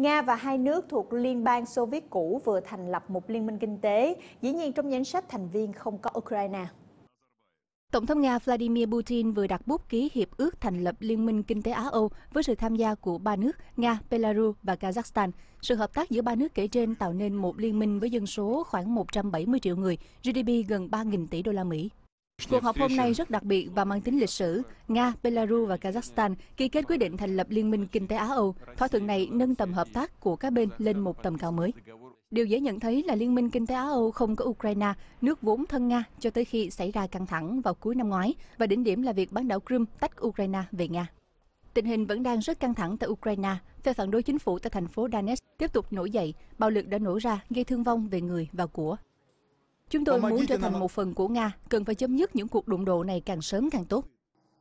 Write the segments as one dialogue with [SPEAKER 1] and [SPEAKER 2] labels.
[SPEAKER 1] Nga và hai nước thuộc Liên bang Xô Viết cũ vừa thành lập một liên minh kinh tế, dĩ nhiên trong danh sách thành viên không có Ukraine. Tổng thống Nga Vladimir Putin vừa đặt bút ký hiệp ước thành lập Liên minh Kinh tế Á-Âu với sự tham gia của ba nước Nga, Belarus và Kazakhstan. Sự hợp tác giữa ba nước kể trên tạo nên một liên minh với dân số khoảng 170 triệu người, GDP gần 3.000 tỷ đô la Mỹ. Cuộc họp hôm nay rất đặc biệt và mang tính lịch sử. Nga, Belarus và Kazakhstan ký kết quyết định thành lập Liên minh Kinh tế Á-Âu. Thỏa thuận này nâng tầm hợp tác của các bên lên một tầm cao mới. Điều dễ nhận thấy là Liên minh Kinh tế Á-Âu không có Ukraine, nước vốn thân Nga cho tới khi xảy ra căng thẳng vào cuối năm ngoái và đỉnh điểm là việc bán đảo Crimea tách Ukraine về Nga. Tình hình vẫn đang rất căng thẳng tại Ukraine. Phe phản đối chính phủ tại thành phố Donetsk tiếp tục nổi dậy, bạo lực đã nổ ra gây thương vong về người và của. Chúng tôi muốn trở thành một phần của Nga, cần phải chấm dứt những cuộc đụng độ này càng sớm càng tốt.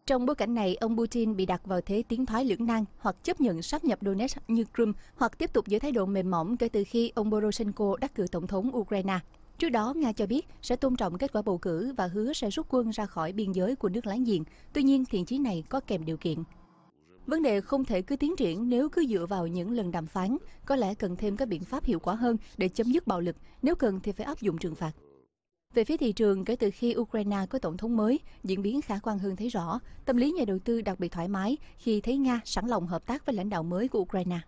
[SPEAKER 1] Trong bối cảnh này, ông Putin bị đặt vào thế tiến thoái lưỡng nan hoặc chấp nhận sáp nhập Donetsk như Crimea hoặc tiếp tục giữ thái độ mềm mỏng kể từ khi ông Poroshenko đắc cử tổng thống Ukraine. Trước đó, Nga cho biết sẽ tôn trọng kết quả bầu cử và hứa sẽ rút quân ra khỏi biên giới của nước láng giềng. Tuy nhiên, thiện chí này có kèm điều kiện. Vấn đề không thể cứ tiến triển nếu cứ dựa vào những lần đàm phán, có lẽ cần thêm các biện pháp hiệu quả hơn để chấm dứt bạo lực, nếu cần thì phải áp dụng trừng phạt. Về phía thị trường, kể từ khi Ukraine có tổng thống mới, diễn biến khả quan hơn thấy rõ, tâm lý nhà đầu tư đặc biệt thoải mái khi thấy Nga sẵn lòng hợp tác với lãnh đạo mới của Ukraine.